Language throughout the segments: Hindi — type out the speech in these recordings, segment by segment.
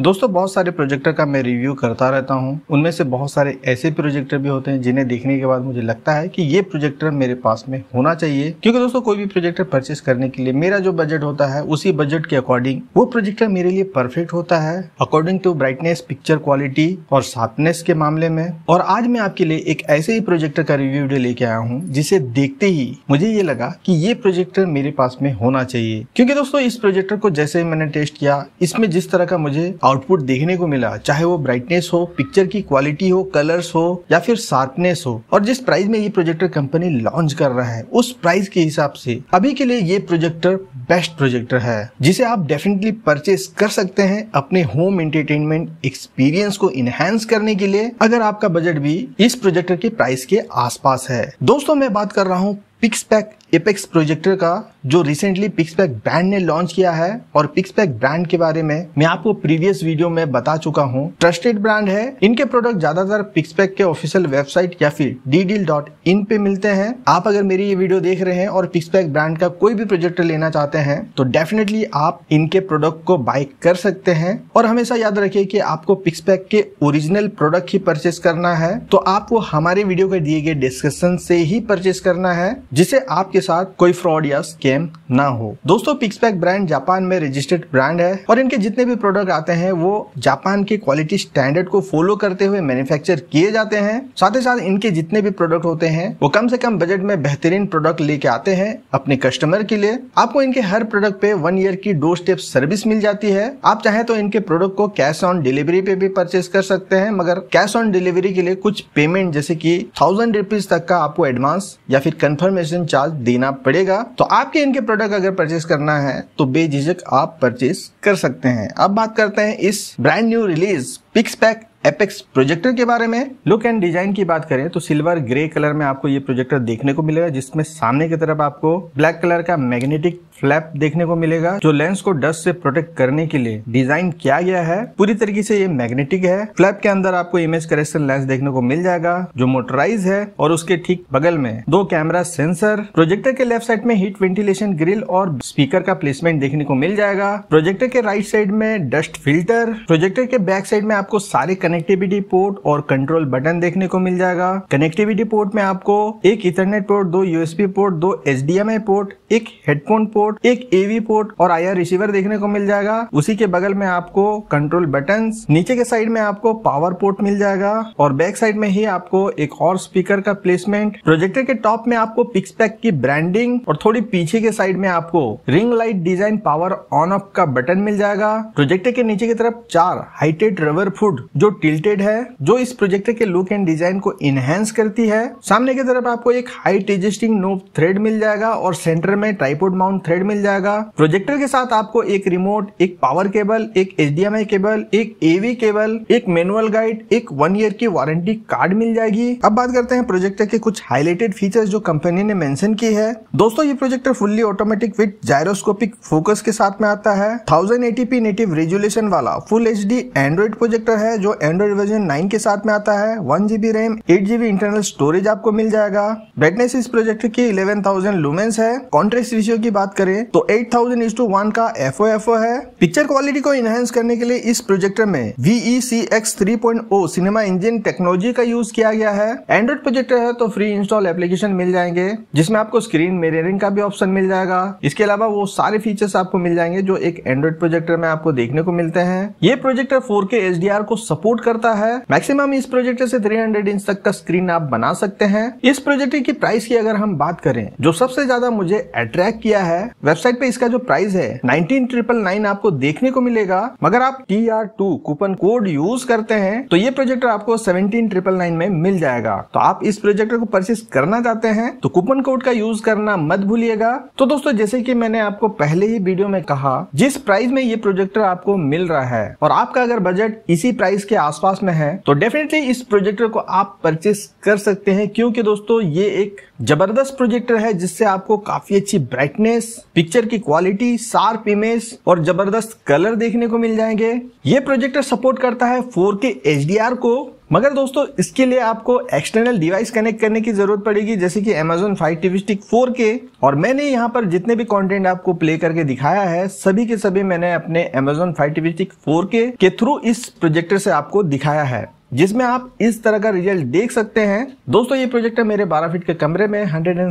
दोस्तों बहुत सारे प्रोजेक्टर का मैं रिव्यू करता रहता हूं उनमें से बहुत सारे ऐसे प्रोजेक्टर भी होते हैं जिन्हें देखने के बाद मुझे लगता है कि ये प्रोजेक्टर मेरे पास में होना चाहिए क्योंकि दोस्तों कोई भी प्रोजेक्टर परचेस करने के लिए मेरा जो बजट होता है उसी बजट के अकॉर्डिंग वो प्रोजेक्टर मेरे लिए परफेक्ट होता है according to brightness picture quality और शार्पनेस के मामले में और आज मैं आपके लिए एक ऐसे ही प्रोजेक्टर का रिव्यू वीडियो लेके आया हूँ जिसे देखते ही मुझे ये लगा की ये प्रोजेक्टर मेरे पास में होना चाहिए क्योंकि दोस्तों इस प्रोजेक्टर को जैसे ही मैंने टेस्ट किया इसमें जिस तरह का मुझे आउटपुट देखने को मिला चाहे वो ब्राइटनेस हो पिक्चर की क्वालिटी हो कलर्स हो या फिर शार्पनेस हो और जिस प्राइस में ये प्रोजेक्टर कंपनी लॉन्च कर रहा है उस प्राइस के हिसाब से अभी के लिए ये प्रोजेक्टर बेस्ट प्रोजेक्टर है जिसे आप डेफिनेटली परचेस कर सकते हैं अपने होम एंटरटेनमेंट एक्सपीरियंस को इनहेंस करने के लिए अगर आपका बजट भी इस प्रोजेक्टर के प्राइस के आसपास है दोस्तों मैं बात कर रहा हूँ पिक्सपैक एपेक्स प्रोजेक्टर का जो रिसेंटली पिक्सपैक ब्रांड ने लॉन्च किया है और पिक्सपैक ब्रांड के बारे में मैं आपको प्रीवियस वीडियो में बता चुका हूँ ट्रस्टेड ब्रांड है इनके प्रोडक्ट ज्यादातर पिक्सपैक के ऑफिशियल वेबसाइट या फिर डील डॉट इन पे मिलते हैं आप अगर मेरी ये वीडियो देख रहे हैं और पिक्सपैक ब्रांड का कोई भी प्रोजेक्टर लेना चाहते हैं तो डेफिनेटली आप इनके प्रोडक्ट को बाय कर सकते हैं और हमेशा याद रखिये की आपको पिक्सपैक के ओरिजिनल प्रोडक्ट ही परचेस करना है तो आपको हमारे वीडियो के दिए गए डिस्कशन से ही परचेस करना है जिसे आपके साथ कोई फ्रॉड या स्कैम ना हो दोस्तों पिक्सपैक ब्रांड जापान में रजिस्टर्ड ब्रांड है और इनके जितने भी प्रोडक्ट आते हैं वो जापान के क्वालिटी स्टैंडर्ड को फॉलो करते हुए मैन्युफैक्चर किए जाते हैं साथ ही साथ इनके जितने भी प्रोडक्ट होते हैं वो कम से कम बजट में बेहतरीन प्रोडक्ट लेके आते हैं अपने कस्टमर के लिए आपको इनके हर प्रोडक्ट पे वन ईयर की डोर स्टेप सर्विस मिल जाती है आप चाहे तो इनके प्रोडक्ट को कैश ऑन डिलीवरी पे भी परचेस कर सकते हैं मगर कैश ऑन डिलीवरी के लिए कुछ पेमेंट जैसे की थाउजेंड रुपीज तक का आपको एडवांस या फिर कन्फर्म इंस्टॉलेशन चार्ज देना पड़ेगा तो आपके इनके प्रोडक्ट अगर परचेस करना है तो बेझिझक आप परचेस कर सकते हैं अब बात करते हैं इस brand new release Pixpack apex projector के बारे में लुक एंड डिजाइन की बात करें तो सिल्वर ग्रे कलर में आपको ये प्रोजेक्टर देखने को मिलेगा जिसमें सामने की तरफ आपको ब्लैक कलर का मैग्नेटिक फ्लैप देखने को मिलेगा जो लेंस को डस्ट से प्रोटेक्ट करने के लिए डिजाइन किया गया है पूरी तरीके से ये मैग्नेटिक है फ्लैप के अंदर आपको इमेज करेक्शन लेंस देखने को मिल जाएगा जो मोटराइज है और उसके ठीक बगल में दो कैमरा सेंसर प्रोजेक्टर के लेफ्ट साइड में हीट वेंटिलेशन ग्रिल और स्पीकर का प्लेसमेंट देखने को मिल जाएगा प्रोजेक्टर के राइट साइड में डस्ट फिल्टर प्रोजेक्टर के बैक साइड में आपको सारे कनेक्टिविटी पोर्ट और कंट्रोल बटन देखने को मिल जाएगा कनेक्टिविटी पोर्ट में आपको एक इथरनेट पोर्ट दो यूएसपी पोर्ट दो एच पोर्ट एक हेडफोन पोर्ट पोर्ट एक एवी पोर्ट और आई रिसीवर देखने को मिल जाएगा उसी के बगल में आपको कंट्रोल बटन नीचे के साइड में आपको पावर पोर्ट मिल जाएगा और बैक साइड में ही आपको एक और स्पीकर का प्लेसमेंट प्रोजेक्टर के टॉप में आपको पिक्स पैक की ब्रांडिंग और थोड़ी पीछे के साइड में आपको ring light design power on off का बटन मिल जाएगा प्रोजेक्टर के नीचे की तरफ चार हाइटेड रबर फुट जो टिल्टेड है जो इस प्रोजेक्टर के लुक एंड डिजाइन को इनहेंस करती है सामने की तरफ आपको एक हाइट एजिस्टिंग नोब थ्रेड मिल जाएगा और सेंटर में ट्राइपोड माउंट थ्रेड कॉर्ड मिल जाएगा प्रोजेक्टर के साथ आपको एक रिमोट एक पावर केबल एक एच केबल एक एवी केबल एक मैनुअल गाइड एक वन ईयर की वारंटी कार्ड मिल जाएगी अब बात करते हैं प्रोजेक्टर के कुछ हाईलाइटेड फीचर्स जो कंपनी ने मेंशन की है दोस्तों ये projector fully automatic with gyroscopic focus के साथ में आता है थाउजेंड एटीपी नेटिव रेजुलेशन वाला full H D Android projector है जो एंड्रॉइड वर्जन नाइन के साथ में आता है one GB RAM eight GB internal storage आपको मिल जाएगा ब्राइटनेस इस प्रोजेक्टर की इलेवन थाउजेंड लुमेंस है कॉन्ट्रेस्ट रेशियो की बात करें तो eight thousand is to one का एफ ओ एफ ओ है पिक्चर क्वालिटी को इनहेंस करने के लिए इस प्रोजेक्टर में VE C X three point O cinema engine technology का यूज किया गया है एंड्रॉइड प्रोजेक्टर है तो फ्री इंस्टॉल एप्लीकेशन मिल जाएंगे जिसमें आपको स्क्रीन मिररिंग का भी ऑप्शन मिल जाएगा इसके अलावा वो सारे फीचर्स आपको मिल जाएंगे जो एक एंड्रॉइड प्रोजेक्टर में आपको देखने को मिलते हैं ये projector four K H D R को सपोर्ट करता है मैक्सिमम इस प्रोजेक्टर से थ्री हंड्रेड इंच तक का स्क्रीन आप बना सकते हैं इस प्रोजेक्टर की प्राइस की अगर हम बात करें जो सबसे ज्यादा मुझे अट्रैक्ट किया है वेबसाइट पे इसका जो प्राइस है नाइनटीन ट्रिपल नाइन आपको देखने को मिलेगा मगर आप T R two coupon code use करते हैं तो ये प्रोजेक्टर आपको सेवनटीन ट्रिपल नाइन में मिल जाएगा तो आप इस प्रोजेक्टर को परचेस करना चाहते हैं तो कूपन कोड का यूज करना मत भूलिएगा तो दोस्तों जैसे की मैंने आपको पहले ही वीडियो में कहा जिस प्राइस में ये प्रोजेक्टर आपको मिल रहा है और आपका अगर बजट इसी प्राइस के आसपास में है तो डेफिनेटली इस प्रोजेक्टर को आप परचेस कर सकते हैं क्योंकि दोस्तों ये एक जबरदस्त प्रोजेक्टर है जिससे आपको काफी अच्छी ब्राइटनेस पिक्चर की क्वालिटी शार्प इमेज और जबरदस्त कलर देखने को मिल जाएंगे ये प्रोजेक्टर सपोर्ट करता है 4K HDR को मगर दोस्तों इसके लिए आपको एक्सटर्नल डिवाइस कनेक्ट करने की जरूरत पड़ेगी जैसे कि Amazon Fire TV Stick 4K और मैंने यहाँ पर जितने भी कंटेंट आपको प्ले करके दिखाया है सभी के सभी मैंने अपने Amazon Fire TV Stick 4K के थ्रू इस प्रोजेक्टर से आपको दिखाया है जिसमें आप इस तरह का रिजल्ट देख सकते हैं दोस्तों ये प्रोजेक्टर मेरे 12 फीट के कमरे में 107,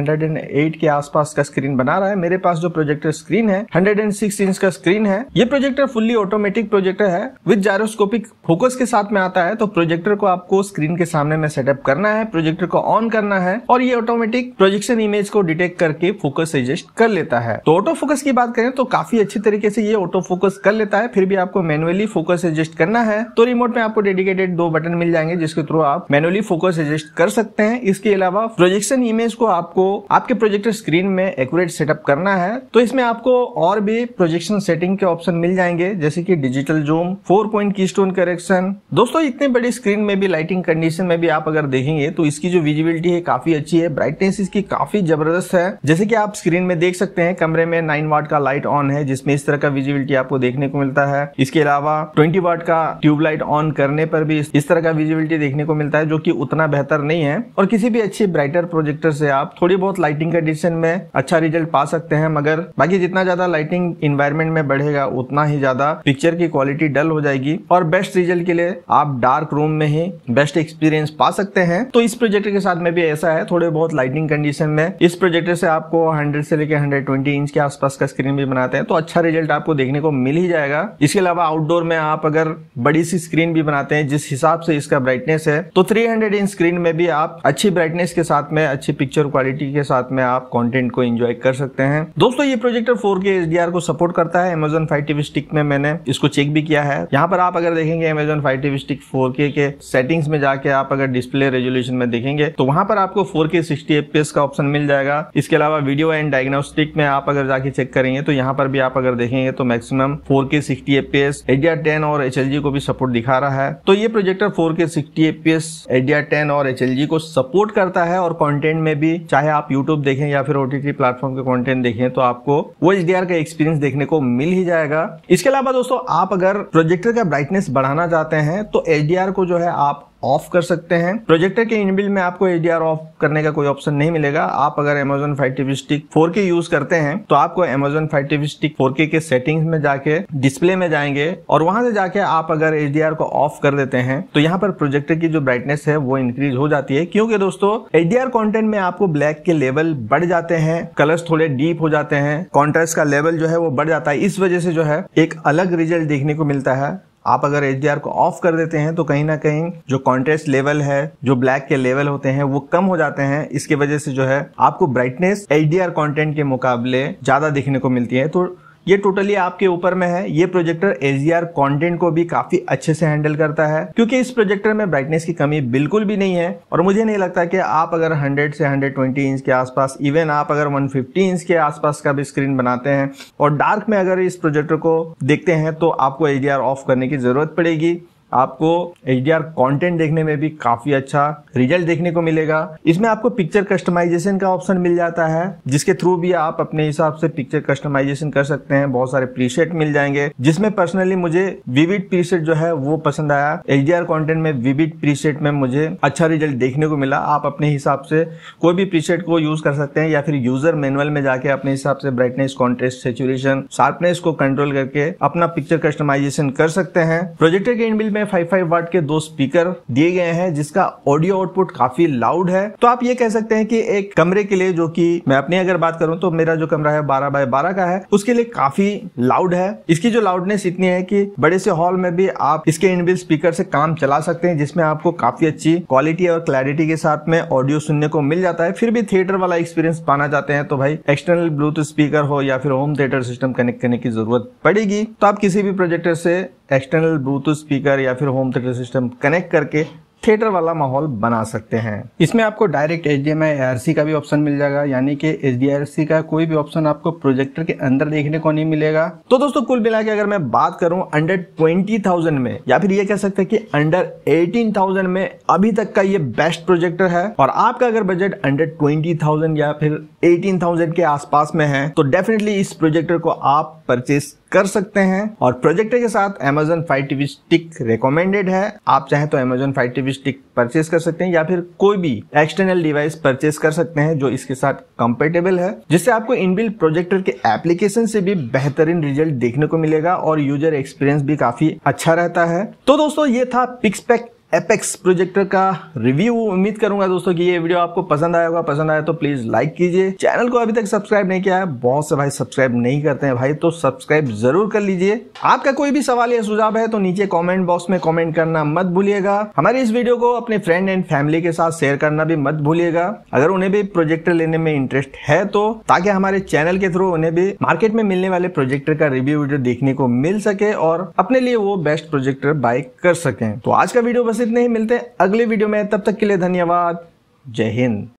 108 के आसपास का स्क्रीन बना रहा है मेरे पास जो प्रोजेक्टर स्क्रीन है 106 इंच का स्क्रीन है ये प्रोजेक्टर फुल्ली ऑटोमेटिक प्रोजेक्टर है विद जायरोस्कोपिक फोकस के साथ में आता है तो प्रोजेक्टर को आपको स्क्रीन के सामने में सेटअप करना है प्रोजेक्टर को ऑन करना है और ये ऑटोमेटिक प्रोजेक्शन इमेज को डिटेक्ट करके फोकस एडजस्ट कर लेता है तो ऑटो फोकस की बात करें तो काफी अच्छी तरीके से ये ऑटो फोकस कर लेता है फिर भी आपको मैनुअली फोकस एडजस्ट करना है तो रिमोट में आपको डेडिक डेडिकेटेड दो बटन मिल जाएंगे जिसके थ्रू आप मैनुअली फोकस एडजस्ट कर सकते हैं इसके अलावा प्रोजेक्शन इमेज को आपको आपके प्रोजेक्टर स्क्रीन में एक्यूरेट सेटअप करना है तो इसमें आपको और भी प्रोजेक्शन सेटिंग के ऑप्शन मिल जाएंगे जैसे कि digital zoom four point keystone correction दोस्तों इतने बड़ी स्क्रीन में भी लाइटिंग कंडीशन में भी आप अगर देखेंगे तो इसकी जो विजिबिलिटी है काफी अच्छी है ब्राइटनेस इसकी काफी जबरदस्त है जैसे कि आप स्क्रीन में देख सकते हैं कमरे में नाइन वाट का लाइट ऑन है जिसमें इस तरह का विजिबिलिटी आपको देखने को मिलता है इसके अलावा ट्वेंटी वाट का ट्यूबलाइट ऑन करने पर पर भी इस तरह का विजिबिलिटी देखने को मिलता है जो कि उतना बेहतर नहीं है और किसी भी अच्छी ब्राइटर प्रोजेक्टर से आप थोड़ी बहुत लाइटिंग कंडीशन में अच्छा रिजल्ट पा सकते हैं मगर बाकी जितना ज्यादा लाइटिंग इन्वायरमेंट में बढ़ेगा उतना ही ज्यादा पिक्चर की क्वालिटी डल हो जाएगी और बेस्ट रिजल्ट के लिए आप डार्क रूम में ही बेस्ट एक्सपीरियंस पा सकते हैं तो इस प्रोजेक्टर के साथ में भी ऐसा है थोड़े बहुत लाइटिंग कंडीशन में इस प्रोजेक्टर से आपको हंड्रेड से लेकर ट्वेंटी इंच के आसपास का स्क्रीन भी बनाते हैं तो अच्छा रिजल्ट आपको देखने को मिल ही जाएगा इसके अलावा आउटडोर में आप अगर बड़ी सी स्क्रीन भी बनाते हैं जिस हिसाब से इसका ब्राइटनेस है तो 300 हंड्रेड इंच स्क्रीन में भी आप अच्छी ब्राइटनेस के साथ में अच्छी पिक्चर क्वालिटी के साथ में आप कंटेंट को एंजॉय कर सकते हैं दोस्तों ये प्रोजेक्टर 4K HDR को सपोर्ट करता है Amazon फाइव TV स्टिक में मैंने इसको चेक भी किया है यहाँ पर आप अगर देखेंगे Amazon Fire TV stick four के सेटिंग्स में जाके आप अगर डिस्प्ले रेजोल्यूशन में देखेंगे तो वहां पर आपको 4K 60 FPS का ऑप्शन मिल जाएगा इसके अलावा वीडियो एंड डायग्नोस्टिक में आप अगर जाके चेक करेंगे तो यहाँ पर भी आप अगर देखेंगे तो maximum four 4K 60 FPS HDR10 और एच को भी सपोर्ट दिखा रहा है तो ये प्रोजेक्टर 4K के सिक्सटी एपीएस एडिया टेन और एच को सपोर्ट करता है और कंटेंट में भी चाहे आप यूट्यूब देखें या फिर ओटीटी प्लेटफॉर्म के कंटेंट देखें तो आपको वो एच का एक्सपीरियंस देखने को मिल ही जाएगा इसके अलावा दोस्तों आप अगर प्रोजेक्टर का ब्राइटनेस बढ़ाना चाहते हैं तो एच को जो है आप ऑफ कर सकते हैं प्रोजेक्टर के इनबिल में आपको एच ऑफ करने का कोई ऑप्शन नहीं मिलेगा आप अगर फाइव टीवी स्टिक फोर के यूज करते हैं तो आपको Amazon Fire TV stick four के सेटिंग में जाके डिस्प्ले में जाएंगे और वहां से जाके आप अगर एच को ऑफ कर देते हैं तो यहाँ पर प्रोजेक्टर की जो ब्राइटनेस है वो इंक्रीज हो जाती है क्योंकि दोस्तों एच कंटेंट में आपको ब्लैक के लेवल बढ़ जाते हैं कलर्स थोड़े डीप हो जाते हैं कॉन्ट्रेस्ट का लेवल जो है वो बढ़ जाता है इस वजह से जो है एक अलग रिजल्ट देखने को मिलता है आप अगर एच को ऑफ कर देते हैं तो कहीं ना कहीं जो कॉन्ट्रेस्ट लेवल है जो ब्लैक के लेवल होते हैं वो कम हो जाते हैं इसकी वजह से जो है आपको ब्राइटनेस एच डी कंटेंट के मुकाबले ज्यादा देखने को मिलती है तो ये टोटली आपके ऊपर में है ये प्रोजेक्टर एजीआर कंटेंट को भी काफी अच्छे से हैंडल करता है क्योंकि इस प्रोजेक्टर में ब्राइटनेस की कमी बिल्कुल भी नहीं है और मुझे नहीं लगता कि आप अगर 100 से 120 इंच के आसपास इवन आप अगर 150 इंच के आसपास का भी स्क्रीन बनाते हैं और डार्क में अगर इस प्रोजेक्टर को देखते हैं तो आपको एजीआर ऑफ करने की जरूरत पड़ेगी आपको एच डी कंटेंट देखने में भी काफी अच्छा रिजल्ट देखने को मिलेगा इसमें आपको पिक्चर कस्टमाइजेशन का ऑप्शन मिल जाता है जिसके थ्रू भी आप अपने हिसाब से पिक्चर कस्टमाइजेशन कर सकते हैं बहुत सारे प्रीसेट मिल जाएंगे जिसमें पर्सनली मुझे विविड प्रीसेट जो है वो पसंद आया एच डी कॉन्टेंट में विविड प्रीसेट में मुझे अच्छा रिजल्ट देखने को मिला आप अपने हिसाब से कोई भी प्रीसेट को यूज कर सकते हैं या फिर यूजर मैनुअल में जाके अपने हिसाब से ब्राइटनेस कॉन्ट्रेस्ट सेचुरेशन शार्पनेस को कंट्रोल करके अपना पिक्चर कस्टमाइजेशन कर सकते हैं प्रोजेक्टर के इनबिल्ट में 55 वाट के दो स्पीकर दिए गए हैं जिसका ऑडियो आउटपुट काफी लाउड है तो आप ये कह सकते हैं कि एक कमरे के लिए जो कि मैं अपनी अगर बात करूं तो मेरा जो कमरा है 12 बाय 12 का है उसके लिए काफी लाउड है इसकी जो लाउडनेस इतनी है कि बड़े से हॉल में भी आप इसके इनबिल स्पीकर से काम चला सकते हैं जिसमें आपको काफी अच्छी क्वालिटी और क्लैरिटी के साथ में ऑडियो सुनने को मिल जाता है फिर भी थिएटर वाला एक्सपीरियंस पाना चाहते हैं तो भाई एक्सटर्नल ब्लूटूथ स्पीकर हो या फिर होम थिएटर सिस्टम कनेक्ट करने की जरूरत पड़ेगी तो आप किसी भी प्रोजेक्टर से एक्सटर्नल ब्लूटूथ स्पीकर या फिर होम थिएटर सिस्टम कनेक्ट करके थिएटर वाला माहौल बना सकते हैं इसमें आपको डायरेक्ट एच डी का भी ऑप्शन मिल जाएगा यानी कि एच डी का कोई भी ऑप्शन आपको प्रोजेक्टर के अंदर देखने को नहीं मिलेगा तो दोस्तों कुल मिला के अगर मैं बात करूं अंडर 20,000 में या फिर ये कह सकते हैं कि अंडर 18,000 में अभी तक का ये बेस्ट प्रोजेक्टर है और आपका अगर बजट अंडर ट्वेंटी या फिर एटीन के आसपास में है तो डेफिनेटली इस प्रोजेक्टर को आप परचेस कर सकते हैं और प्रोजेक्टर के साथ Amazon Fire TV Stick recommended है आप चाहे तो Amazon Fire TV Stick purchase कर सकते हैं या फिर कोई भी एक्सटर्नल डिवाइस परचेस कर सकते हैं जो इसके साथ कंपेटेबल है जिससे आपको इनबिल प्रोजेक्टर के एप्लीकेशन से भी बेहतरीन रिजल्ट देखने को मिलेगा और यूजर एक्सपीरियंस भी काफी अच्छा रहता है तो दोस्तों ये था पिक्सपैक एपेक्स प्रोजेक्टर का रिव्यू उम्मीद करूंगा दोस्तों कि ये वीडियो आपको पसंद आया होगा पसंद आया तो प्लीज लाइक कीजिए चैनल को अभी तक सब्सक्राइब नहीं किया है बहुत से भाई सब्सक्राइब नहीं करते हैं भाई तो सब्सक्राइब जरूर कर लीजिए आपका कोई भी सवाल या सुझाव है तो नीचे कॉमेंट बॉक्स में कॉमेंट करना मत भूलिएगा हमारी इस वीडियो को अपने फ्रेंड एंड फैमिली के साथ शेयर करना भी मत भूलिएगा अगर उन्हें भी प्रोजेक्टर लेने में इंटरेस्ट है तो ताकि हमारे चैनल के थ्रू उन्हें भी मार्केट में मिलने वाले प्रोजेक्टर का रिव्यू वीडियो देखने को मिल सके और अपने लिए वो बेस्ट प्रोजेक्टर बाय कर सके तो आज का वीडियो बस बस इतने ही मिलते हैं अगले वीडियो में तब तक के लिए धन्यवाद जय हिंद